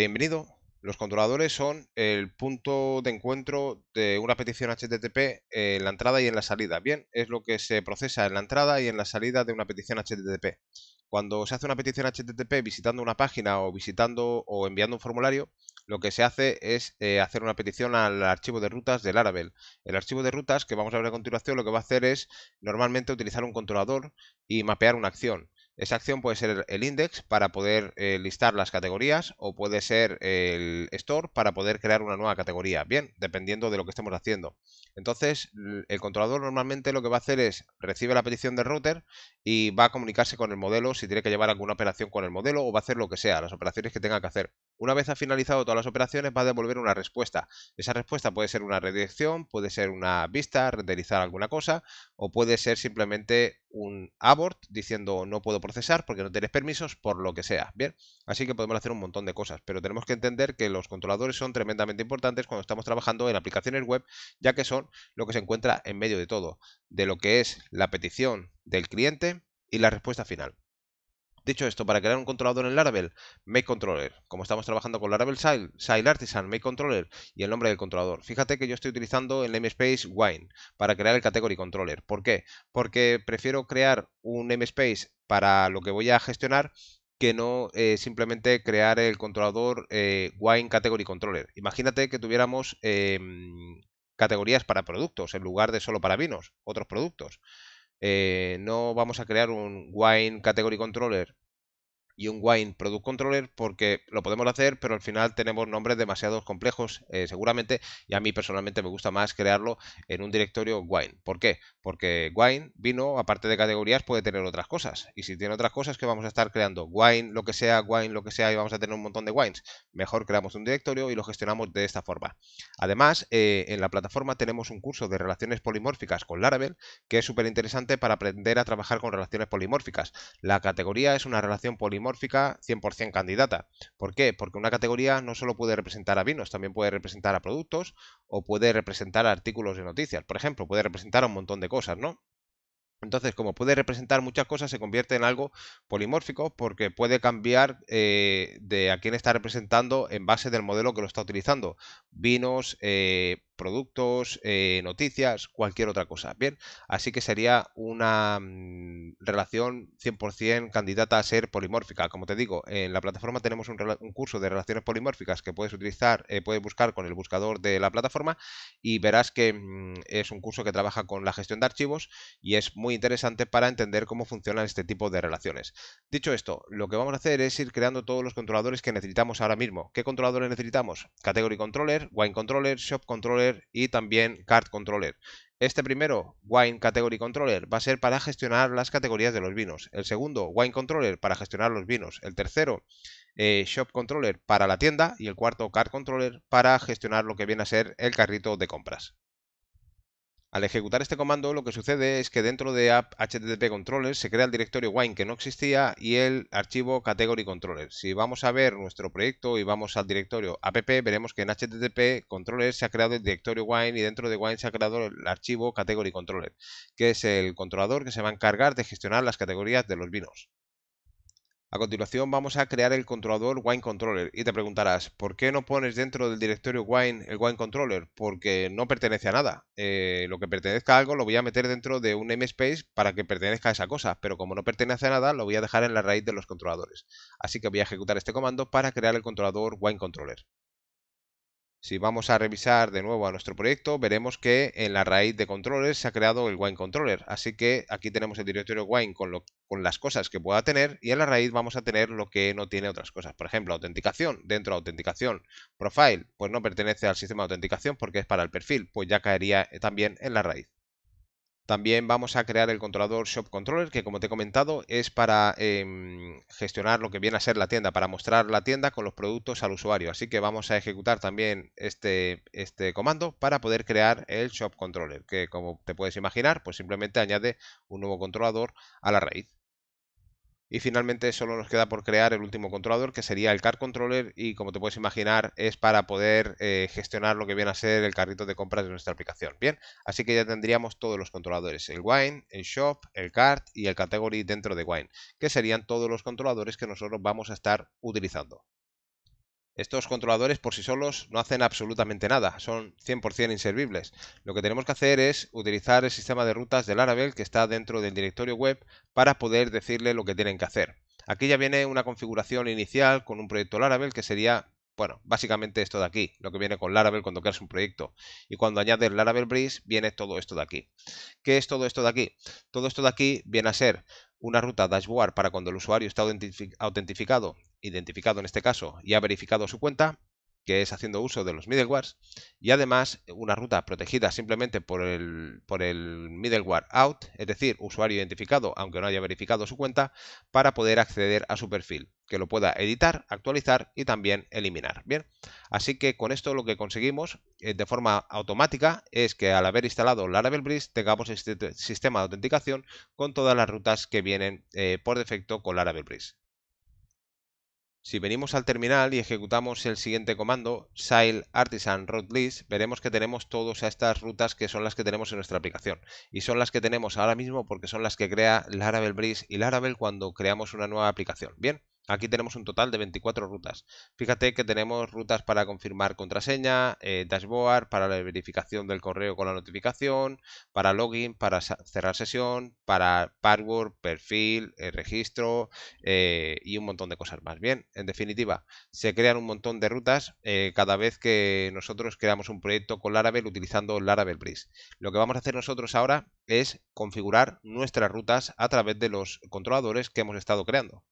bienvenido. Los controladores son el punto de encuentro de una petición HTTP en la entrada y en la salida. Bien, es lo que se procesa en la entrada y en la salida de una petición HTTP. Cuando se hace una petición HTTP visitando una página o visitando o enviando un formulario, lo que se hace es eh, hacer una petición al archivo de rutas del Laravel. El archivo de rutas que vamos a ver a continuación lo que va a hacer es normalmente utilizar un controlador y mapear una acción. Esa acción puede ser el index para poder eh, listar las categorías o puede ser el store para poder crear una nueva categoría. Bien, dependiendo de lo que estemos haciendo. Entonces, el controlador normalmente lo que va a hacer es recibe la petición del router y va a comunicarse con el modelo si tiene que llevar alguna operación con el modelo o va a hacer lo que sea, las operaciones que tenga que hacer. Una vez ha finalizado todas las operaciones, va a devolver una respuesta. Esa respuesta puede ser una redirección, puede ser una vista, renderizar alguna cosa, o puede ser simplemente un abort diciendo no puedo procesar porque no tienes permisos por lo que sea. Bien, así que podemos hacer un montón de cosas, pero tenemos que entender que los controladores son tremendamente importantes cuando estamos trabajando en aplicaciones web, ya que son lo que se encuentra en medio de todo, de lo que es la petición del cliente y la respuesta final. Dicho esto, para crear un controlador en Laravel, make controller. Como estamos trabajando con Laravel Sile, Sile Artisan, make controller y el nombre del controlador. Fíjate que yo estoy utilizando el namespace wine para crear el category controller. ¿Por qué? Porque prefiero crear un namespace para lo que voy a gestionar que no eh, simplemente crear el controlador eh, wine category controller. Imagínate que tuviéramos em, categorías para productos en lugar de solo para vinos, otros productos. Eh, no vamos a crear un Wine Category Controller y un Wine Product Controller porque lo podemos hacer, pero al final tenemos nombres demasiado complejos eh, seguramente y a mí personalmente me gusta más crearlo en un directorio Wine. ¿Por qué? Porque Wine, vino, aparte de categorías, puede tener otras cosas. Y si tiene otras cosas que vamos a estar creando Wine, lo que sea, Wine, lo que sea, y vamos a tener un montón de Wines, mejor creamos un directorio y lo gestionamos de esta forma. Además, eh, en la plataforma tenemos un curso de relaciones polimórficas con Laravel que es súper interesante para aprender a trabajar con relaciones polimórficas. La categoría es una relación polimórfica polimórfica 100% candidata. ¿Por qué? Porque una categoría no solo puede representar a vinos, también puede representar a productos o puede representar a artículos de noticias. Por ejemplo, puede representar a un montón de cosas, ¿no? Entonces, como puede representar muchas cosas, se convierte en algo polimórfico porque puede cambiar eh, de a quién está representando en base del modelo que lo está utilizando vinos, eh, productos, eh, noticias, cualquier otra cosa. Bien, así que sería una mm, relación 100% candidata a ser polimórfica. Como te digo, en la plataforma tenemos un, curso de relaciones polimórficas que puedes utilizar, eh, puedes buscar con el buscador de la plataforma y verás que mm, es un curso que trabaja con la gestión de archivos y es muy interesante para entender cómo funcionan este tipo de relaciones. Dicho esto, lo que vamos a hacer es ir creando todos los controladores que necesitamos ahora mismo. ¿Qué controladores necesitamos? Category Controller, Wine Controller, Shop Controller y también Card Controller. Este primero, Wine Category Controller, va a ser para gestionar las categorías de los vinos. El segundo, Wine Controller, para gestionar los vinos. El tercero, eh, Shop Controller, para la tienda. Y el cuarto, Card Controller, para gestionar lo que viene a ser el carrito de compras. Al ejecutar este comando lo que sucede es que dentro de app HTTP controller se crea el directorio wine que no existía y el archivo category controller. Si vamos a ver nuestro proyecto y vamos al directorio app veremos que en HTTP controller se ha creado el directorio wine y dentro de wine se ha creado el archivo category controller que es el controlador que se va a encargar de gestionar las categorías de los vinos. A continuación vamos a crear el controlador Wine Controller y te preguntarás, ¿por qué no pones dentro del directorio Wine el Wine Controller? Porque no pertenece a nada. Eh, lo que pertenezca a algo lo voy a meter dentro de un namespace para que pertenezca a esa cosa, pero como no pertenece a nada lo voy a dejar en la raíz de los controladores. Así que voy a ejecutar este comando para crear el controlador Wine Controller. Si vamos a revisar de nuevo a nuestro proyecto, veremos que en la raíz de controles se ha creado el wine controller. Así que aquí tenemos el directorio wine con, con las cosas que pueda tener y en la raíz vamos a tener lo que no tiene otras cosas. Por ejemplo, autenticación. Dentro de autenticación, profile, pues no pertenece al sistema de autenticación porque es para el perfil, pues ya caería también en la raíz. También vamos a crear el controlador Shop Controller, que como te he comentado es para em, gestionar lo que viene a ser la tienda, para mostrar la tienda con los productos al usuario. Así que vamos a ejecutar también este, este comando para poder crear el Shop Controller, que como te puedes imaginar, pues simplemente añade un nuevo controlador a la raíz. Y finalmente solo nos queda por crear el último controlador, que sería el cart Controller, y como te puedes imaginar, es para poder eh, gestionar lo que viene a ser el carrito de compras de nuestra aplicación. Bien, así que ya tendríamos todos los controladores, el Wine, el Shop, el Cart y el Category dentro de Wine, que serían todos los controladores que nosotros vamos a estar utilizando. Estos controladores por sí solos no hacen absolutamente nada, son 100% inservibles. Lo que tenemos que hacer es utilizar el sistema de rutas de Laravel que está dentro del directorio web para poder decirle lo que tienen que hacer. Aquí ya viene una configuración inicial con un proyecto Laravel que sería, bueno, básicamente esto de aquí, lo que viene con Laravel cuando creas un proyecto. Y cuando añades Laravel Bridge viene todo esto de aquí. ¿Qué es todo esto de aquí? Todo esto de aquí viene a ser una ruta dashboard para cuando el usuario está autentificado identificado en este caso y ha verificado su cuenta, que es haciendo uso de los middlewares, y además una ruta protegida simplemente por el, por el middleware out, es decir, usuario identificado aunque no haya verificado su cuenta, para poder acceder a su perfil, que lo pueda editar, actualizar y también eliminar. Bien, así que con esto lo que conseguimos eh, de forma automática es que al haber instalado Laravel Bridge tengamos este sistema de autenticación con todas las rutas que vienen eh, por defecto con Laravel Bridge. Si venimos al terminal y ejecutamos el siguiente comando, sile artisan route list, veremos que tenemos todas estas rutas que son las que tenemos en nuestra aplicación. Y son las que tenemos ahora mismo porque son las que crea Laravel Breeze y Laravel cuando creamos una nueva aplicación. Bien. Aquí tenemos un total de 24 rutas. Fíjate que tenemos rutas para confirmar contraseña, eh, dashboard, para la verificación del correo con la notificación, para login, para cerrar sesión, para password, perfil, eh, registro eh, y un montón de cosas más. Bien, en definitiva, se crean un montón de rutas cada vez que nosotros creamos un proyecto con Laravel utilizando Laravel Breeze. Lo que vamos a hacer nosotros ahora es configurar nuestras rutas a través de los controladores que hemos estado creando.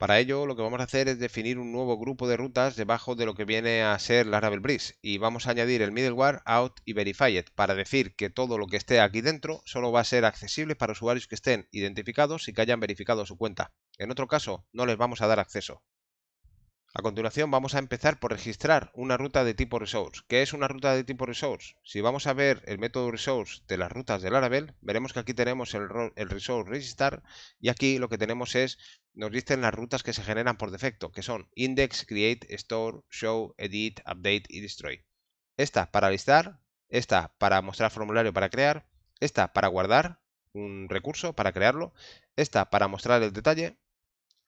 Para ello lo que vamos a hacer es definir un nuevo grupo de rutas debajo de lo que viene a ser Laravel Bridge y vamos a añadir el middleware out y verify it para decir que todo lo que esté aquí dentro solo va a ser accesible para usuarios que estén identificados y que hayan verificado su cuenta. En otro caso no les vamos a dar acceso. A continuación vamos a empezar por registrar una ruta de tipo resource. ¿Qué es una ruta de tipo resource? Si vamos a ver el método resource de las rutas del Laravel, veremos que aquí tenemos el, el resource registrar y aquí lo que tenemos es, nos dicen las rutas que se generan por defecto, que son index, create, store, show, edit, update y destroy. Esta para listar, esta para mostrar formulario para crear, esta para guardar un recurso para crearlo, esta para mostrar el detalle,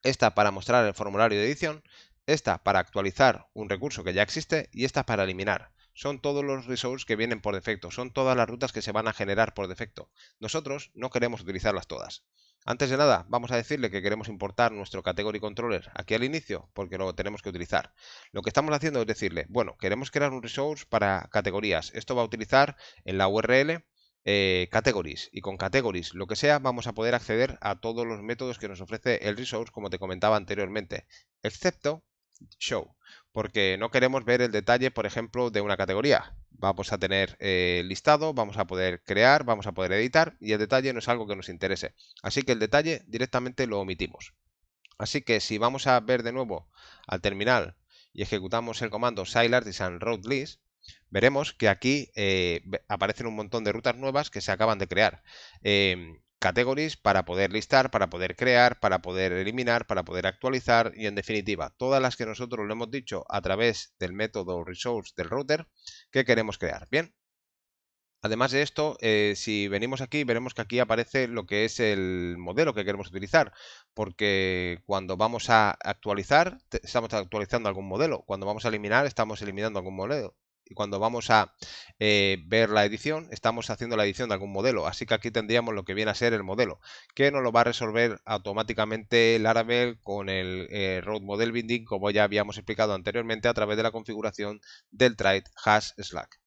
esta para mostrar el formulario de edición, esta para actualizar un recurso que ya existe y esta para eliminar. Son todos los resources que vienen por defecto, son todas las rutas que se van a generar por defecto. Nosotros no queremos utilizarlas todas. Antes de nada, vamos a decirle que queremos importar nuestro category controller aquí al inicio, porque lo tenemos que utilizar. Lo que estamos haciendo es decirle, bueno, queremos crear un resource para categorías. Esto va a utilizar en la URL eh, categories y con categories lo que sea vamos a poder acceder a todos los métodos que nos ofrece el resource como te comentaba anteriormente excepto show, porque no queremos ver el detalle, por ejemplo, de una categoría. Vamos a tener eh, listado, vamos a poder crear, vamos a poder editar y el detalle no es algo que nos interese. Así que el detalle directamente lo omitimos. Así que si vamos a ver de nuevo al terminal y ejecutamos el comando design road list, veremos que aquí eh, aparecen un montón de rutas nuevas que se acaban de crear. Em, categories para poder listar, para poder crear, para poder eliminar, para poder actualizar y en definitiva todas las que nosotros le hemos dicho a través del método resource del router que queremos crear. Bien, Además de esto, eh, si venimos aquí, veremos que aquí aparece lo que es el modelo que queremos utilizar, porque cuando vamos a actualizar, estamos actualizando algún modelo, cuando vamos a eliminar, estamos eliminando algún modelo, y cuando vamos a eh, ver la edición, estamos haciendo la edición de algún modelo. Así que aquí tendríamos lo que viene a ser el modelo, que nos lo va a resolver automáticamente Laravel con el eh, Road Model Binding, como ya habíamos explicado anteriormente a través de la configuración del Trite hash slack.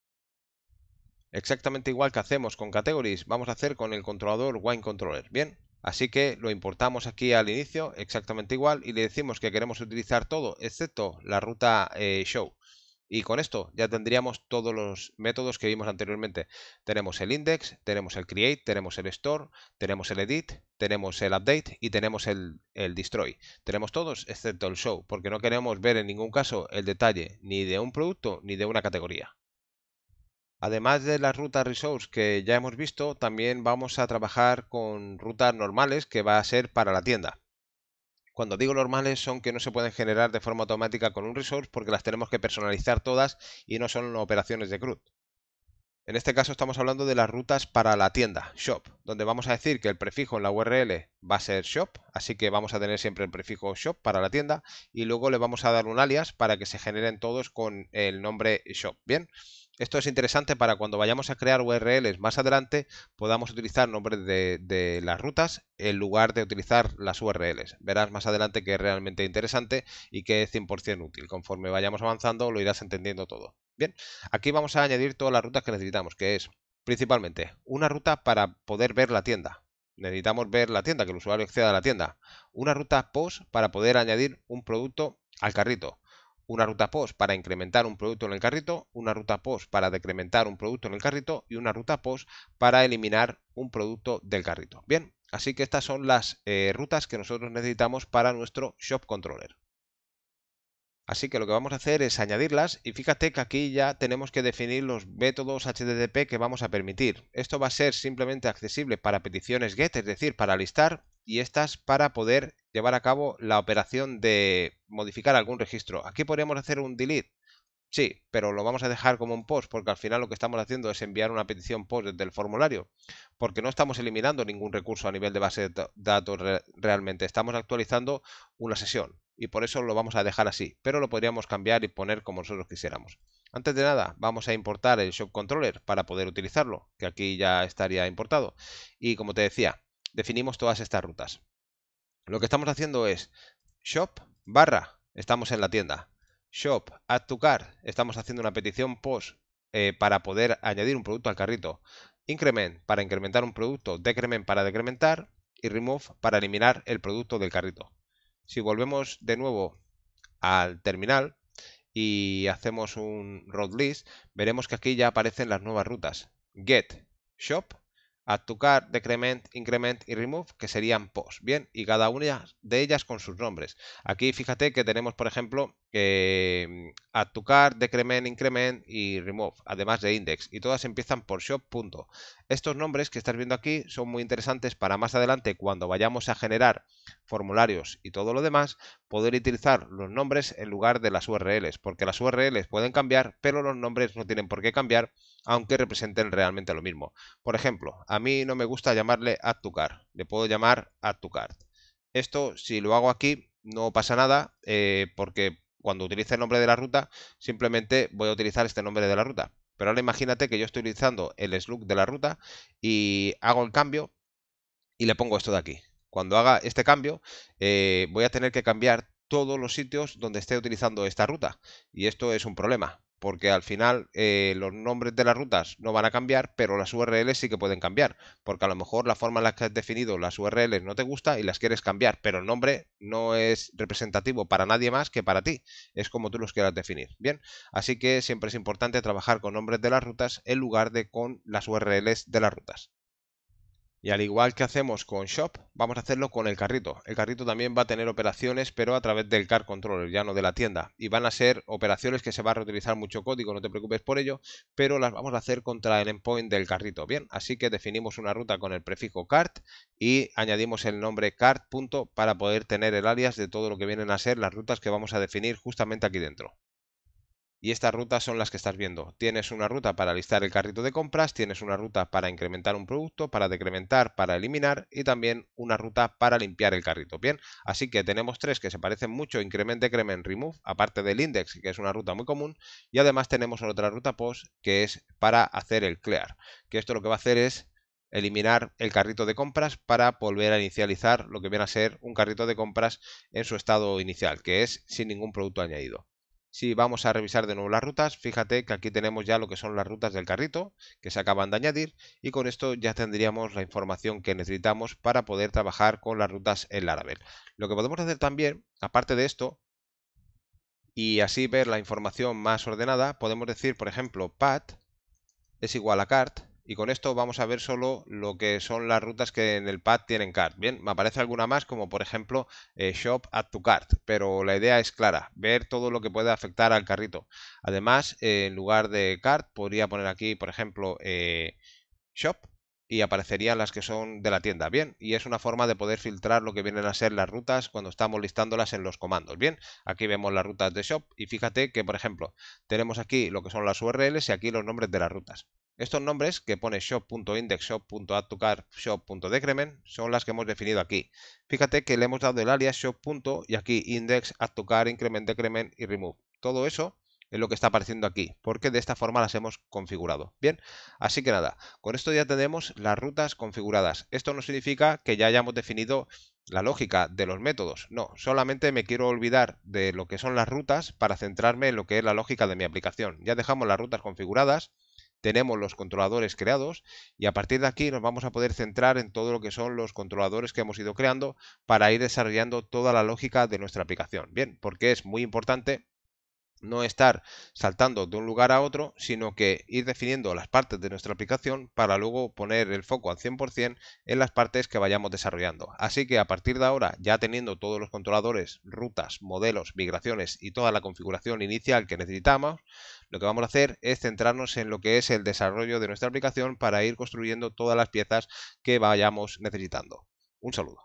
Exactamente igual que hacemos con categories, vamos a hacer con el controlador wine controller. Bien, Así que lo importamos aquí al inicio exactamente igual y le decimos que queremos utilizar todo excepto la ruta eh, show. Y con esto ya tendríamos todos los métodos que vimos anteriormente. Tenemos el index, tenemos el create, tenemos el store, tenemos el edit, tenemos el update y tenemos el, destroy. Tenemos todos excepto el show, porque no queremos ver en ningún caso el detalle ni de un producto ni de una categoría. Además de las rutas resource que ya hemos visto, también vamos a trabajar con rutas normales que va a ser para la tienda. Cuando digo normales son que no se pueden generar de forma automática con un resource porque las tenemos que personalizar todas y no son operaciones de CRUD. En este caso estamos hablando de las rutas para la tienda, shop, donde vamos a decir que el prefijo en la URL va a ser shop, así que vamos a tener siempre el prefijo shop para la tienda y luego le vamos a dar un alias para que se generen todos con el nombre shop. Bien, esto es interesante para cuando vayamos a crear URLs más adelante podamos utilizar nombres de, de las rutas en lugar de utilizar las URLs. Verás más adelante que es realmente interesante y que es 100% útil. Conforme vayamos avanzando lo irás entendiendo todo. Bien, aquí vamos a añadir todas las rutas que necesitamos, que es principalmente una ruta para poder ver la tienda. Necesitamos ver la tienda, que el usuario acceda a la tienda. Una ruta post para poder añadir un producto al carrito. Una ruta post para incrementar un producto en el carrito. Una ruta post para decrementar un producto en el carrito. Y una ruta post para eliminar un producto del carrito. Bien, así que estas son las eh, rutas que nosotros necesitamos para nuestro Shop Controller. Así que lo que vamos a hacer es añadirlas y fíjate que aquí ya tenemos que definir los métodos HTTP que vamos a permitir. Esto va a ser simplemente accesible para peticiones GET, es decir, para listar y estas para poder llevar a cabo la operación de modificar algún registro. Aquí podríamos hacer un delete, sí, pero lo vamos a dejar como un post porque al final lo que estamos haciendo es enviar una petición post desde el formulario porque no estamos eliminando ningún recurso a nivel de base de datos realmente, estamos actualizando una sesión y por eso lo vamos a dejar así, pero lo podríamos cambiar y poner como nosotros quisiéramos. Antes de nada, vamos a importar el Shop Controller para poder utilizarlo, que aquí ya estaría importado. Y como te decía, definimos todas estas rutas. Lo que estamos haciendo es Shop barra, estamos en la tienda. Shop, add to estamos haciendo una petición post eh, para poder añadir un producto al carrito. Increment para incrementar un producto, decrement para decrementar y remove para eliminar el producto del carrito. Si volvemos de nuevo al terminal y hacemos un road list, veremos que aquí ya aparecen las nuevas rutas. Get, Shop, Add to Cart, Decrement, Increment y Remove, que serían post. Bien, y cada una de ellas con sus nombres. Aquí fíjate que tenemos, por ejemplo, Mm, add to cart, decrement, increment y remove, además de index. Y todas empiezan por shop. Estos nombres que estás viendo aquí son muy interesantes para más adelante, cuando vayamos a generar formularios y todo lo demás, poder utilizar los nombres en lugar de las URLs, porque las URLs pueden cambiar, pero los nombres no tienen por qué cambiar, aunque representen realmente lo mismo. Por ejemplo, a mí no me gusta llamarle add to cart, le puedo llamar add to cart. Esto, si lo hago aquí, no pasa nada, eh, porque cuando utilice el nombre de la ruta, simplemente voy a utilizar este nombre de la ruta. Pero ahora imagínate que yo estoy utilizando el slug de la ruta y hago el cambio y le pongo esto de aquí. Cuando haga este cambio, eh, voy a tener que cambiar todos los sitios donde esté utilizando esta ruta. Y esto es un problema, porque al final eh, los nombres de las rutas no van a cambiar, pero las URLs sí que pueden cambiar, porque a lo mejor la forma en la que has definido las URLs no te gusta y las quieres cambiar, pero el nombre no es representativo para nadie más que para ti, es como tú los quieras definir, ¿bien? Así que siempre es importante trabajar con nombres de las rutas en lugar de con las URLs de las rutas. Y al igual que hacemos con Shop, vamos a hacerlo con el carrito. El carrito también va a tener operaciones, pero a través del cart Controller, ya no de la tienda. Y van a ser operaciones que se va a reutilizar mucho código, no te preocupes por ello, pero las vamos a hacer contra el endpoint del carrito. Bien, así que definimos una ruta con el prefijo cart y añadimos el nombre cart. para poder tener el alias de todo lo que vienen a ser las rutas que vamos a definir justamente aquí dentro. Y estas rutas son las que estás viendo. Tienes una ruta para listar el carrito de compras, tienes una ruta para incrementar un producto, para decrementar, para eliminar y también una ruta para limpiar el carrito. Bien, así que tenemos tres que se parecen mucho, increment, decrement, remove, aparte del index, que es una ruta muy común. Y además tenemos otra ruta post que es para hacer el clear, que esto lo que va a hacer es eliminar el carrito de compras para volver a inicializar lo que viene a ser un carrito de compras en su estado inicial, que es sin ningún producto añadido. Si vamos a revisar de nuevo las rutas, fíjate que aquí tenemos ya lo que son las rutas del carrito que se acaban de añadir y con esto ya tendríamos la información que necesitamos para poder trabajar con las rutas en Laravel. Lo que podemos hacer también, aparte de esto, y así ver la información más ordenada, podemos decir, por ejemplo, pat es igual a cart y con esto vamos a ver solo lo que son las rutas que en el pad tienen cart. Bien, me aparece alguna más como por ejemplo eh, shop add to cart, pero la idea es clara, ver todo lo que puede afectar al carrito. Además, eh, en lugar de cart podría poner aquí por ejemplo eh, shop y aparecerían las que son de la tienda, bien, y es una forma de poder filtrar lo que vienen a ser las rutas cuando estamos listándolas en los comandos, bien, aquí vemos las rutas de shop y fíjate que por ejemplo tenemos aquí lo que son las URLs y aquí los nombres de las rutas, estos nombres que pone shop.index, tocar, shop.decrement son las que hemos definido aquí. Fíjate que le hemos dado el alias shop. y aquí index, tocar increment, decrement y remove. Todo eso es lo que está apareciendo aquí, porque de esta forma las hemos configurado. Bien, así que nada, con esto ya tenemos las rutas configuradas. Esto no significa que ya hayamos definido la lógica de los métodos, no, solamente me quiero olvidar de lo que son las rutas para centrarme en lo que es la lógica de mi aplicación. Ya dejamos las rutas configuradas tenemos los controladores creados y a partir de aquí nos vamos a poder centrar en todo lo que son los controladores que hemos ido creando para ir desarrollando toda la lógica de nuestra aplicación. Bien, porque es muy importante no estar saltando de un lugar a otro, sino que ir definiendo las partes de nuestra aplicación para luego poner el foco al 100% en las partes que vayamos desarrollando. Así que a partir de ahora, ya teniendo todos los controladores, rutas, modelos, migraciones y toda la configuración inicial que necesitamos, lo que vamos a hacer es centrarnos en lo que es el desarrollo de nuestra aplicación para ir construyendo todas las piezas que vayamos necesitando. Un saludo.